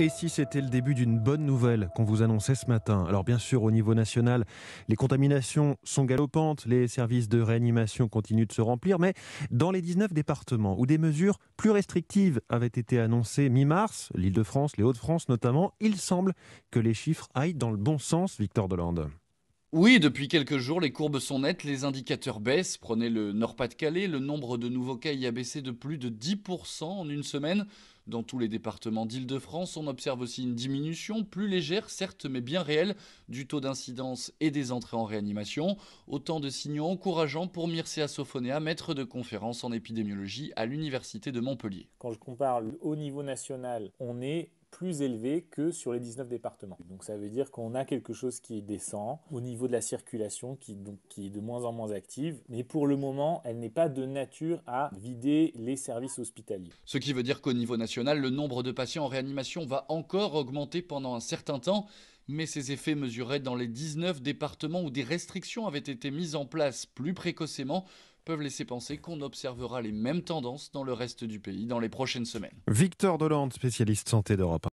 Et si c'était le début d'une bonne nouvelle qu'on vous annonçait ce matin Alors bien sûr, au niveau national, les contaminations sont galopantes, les services de réanimation continuent de se remplir, mais dans les 19 départements où des mesures plus restrictives avaient été annoncées mi-mars, l'Île-de-France, les Hauts-de-France notamment, il semble que les chiffres aillent dans le bon sens, Victor Delande. Oui, depuis quelques jours, les courbes sont nettes, les indicateurs baissent. Prenez le Nord-Pas-de-Calais, le nombre de nouveaux cas y a baissé de plus de 10% en une semaine. Dans tous les départements d'Île-de-France, on observe aussi une diminution, plus légère certes, mais bien réelle, du taux d'incidence et des entrées en réanimation. Autant de signaux encourageants pour Mircea à maître de conférence en épidémiologie à l'Université de Montpellier. Quand je compare au niveau national, on est plus élevé que sur les 19 départements. Donc ça veut dire qu'on a quelque chose qui descend au niveau de la circulation qui, donc, qui est de moins en moins active, mais pour le moment, elle n'est pas de nature à vider les services hospitaliers. Ce qui veut dire qu'au niveau national, le nombre de patients en réanimation va encore augmenter pendant un certain temps, mais ces effets mesurés dans les 19 départements où des restrictions avaient été mises en place plus précocement peuvent laisser penser qu'on observera les mêmes tendances dans le reste du pays dans les prochaines semaines. Victor Dolande, spécialiste santé d'Europe.